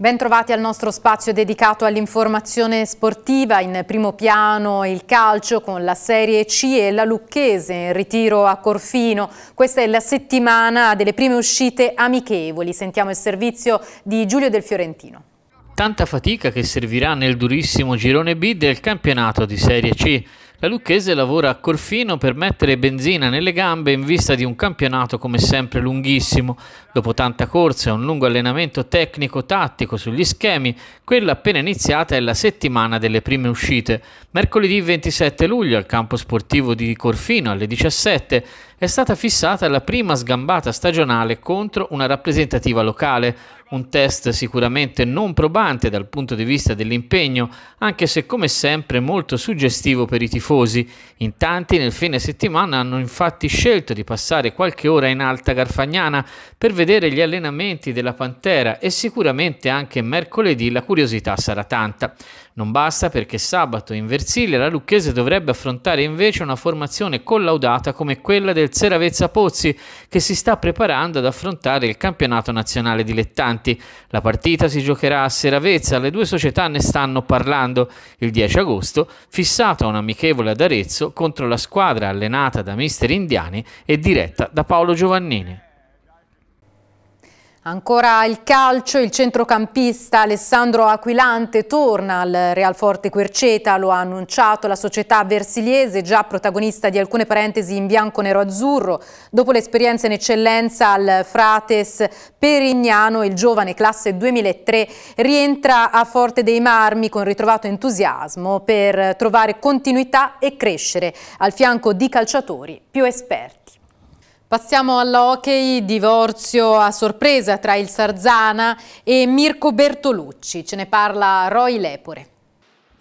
Bentrovati al nostro spazio dedicato all'informazione sportiva, in primo piano il calcio con la Serie C e la Lucchese in ritiro a Corfino. Questa è la settimana delle prime uscite amichevoli, sentiamo il servizio di Giulio Del Fiorentino. Tanta fatica che servirà nel durissimo girone B del campionato di Serie C. La Lucchese lavora a Corfino per mettere benzina nelle gambe in vista di un campionato come sempre lunghissimo. Dopo tanta corsa e un lungo allenamento tecnico-tattico sugli schemi, quella appena iniziata è la settimana delle prime uscite. Mercoledì 27 luglio al campo sportivo di Corfino alle 17 è stata fissata la prima sgambata stagionale contro una rappresentativa locale, un test sicuramente non probante dal punto di vista dell'impegno, anche se come sempre molto suggestivo per i tifosi. In tanti nel fine settimana hanno infatti scelto di passare qualche ora in Alta Garfagnana per vedere gli allenamenti della Pantera e sicuramente anche mercoledì la curiosità sarà tanta. Non basta perché sabato in Versilia la Lucchese dovrebbe affrontare invece una formazione collaudata come quella del Seravezza Pozzi che si sta preparando ad affrontare il campionato nazionale dilettanti. La partita si giocherà a Seravezza, le due società ne stanno parlando. Il 10 agosto fissata un amichevole ad Arezzo contro la squadra allenata da mister Indiani e diretta da Paolo Giovannini. Ancora il calcio, il centrocampista Alessandro Aquilante torna al Real Forte Querceta, lo ha annunciato la società versiliese, già protagonista di alcune parentesi in bianco-nero-azzurro. Dopo l'esperienza in eccellenza al Frates Perignano, il giovane classe 2003 rientra a Forte dei Marmi con ritrovato entusiasmo per trovare continuità e crescere al fianco di calciatori più esperti. Passiamo all'hockey, divorzio a sorpresa tra il Sarzana e Mirko Bertolucci, ce ne parla Roy Lepore.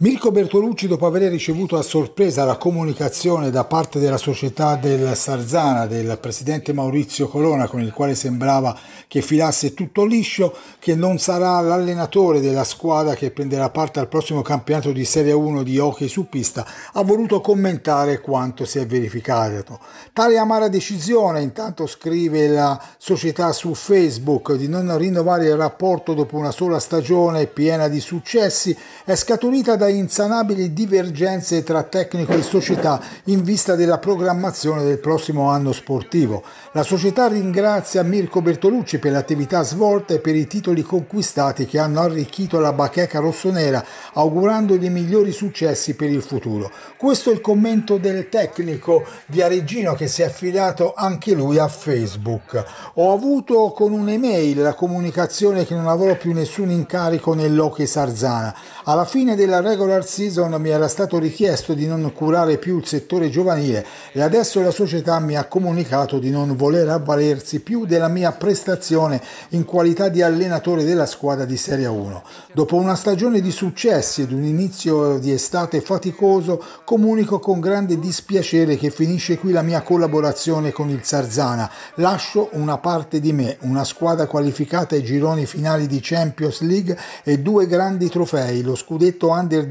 Mirko Bertolucci, dopo aver ricevuto a sorpresa la comunicazione da parte della società del Sarzana del presidente Maurizio Colonna, con il quale sembrava che filasse tutto liscio, che non sarà l'allenatore della squadra che prenderà parte al prossimo campionato di Serie 1 di hockey su pista, ha voluto commentare quanto si è verificato. Tale amara decisione, intanto scrive la società su Facebook, di non rinnovare il rapporto dopo una sola stagione piena di successi, è scaturita da insanabili divergenze tra tecnico e società in vista della programmazione del prossimo anno sportivo. La società ringrazia Mirko Bertolucci per l'attività svolta e per i titoli conquistati che hanno arricchito la bacheca rossonera, augurandogli migliori successi per il futuro. Questo è il commento del tecnico Viareggino che si è affidato anche lui a Facebook. Ho avuto con un'email la comunicazione che non avrò più nessun incarico nell'Oche Sarzana. Alla fine della regola regular season mi era stato richiesto di non curare più il settore giovanile e adesso la società mi ha comunicato di non voler avvalersi più della mia prestazione in qualità di allenatore della squadra di Serie 1. Dopo una stagione di successi ed un inizio di estate faticoso, comunico con grande dispiacere che finisce qui la mia collaborazione con il Sarzana. Lascio una parte di me, una squadra qualificata ai gironi finali di Champions League e due grandi trofei, lo scudetto Under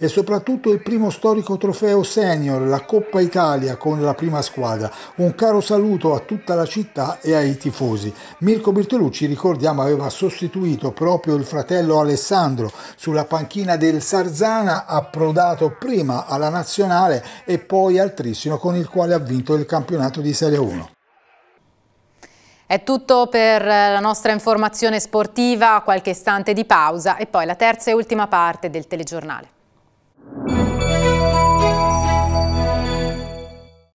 e soprattutto il primo storico trofeo senior, la Coppa Italia con la prima squadra. Un caro saluto a tutta la città e ai tifosi. Mirko Bertolucci, ricordiamo, aveva sostituito proprio il fratello Alessandro sulla panchina del Sarzana, approdato prima alla nazionale e poi al Trissino con il quale ha vinto il campionato di Serie 1. È tutto per eh, la nostra informazione sportiva, qualche istante di pausa e poi la terza e ultima parte del telegiornale.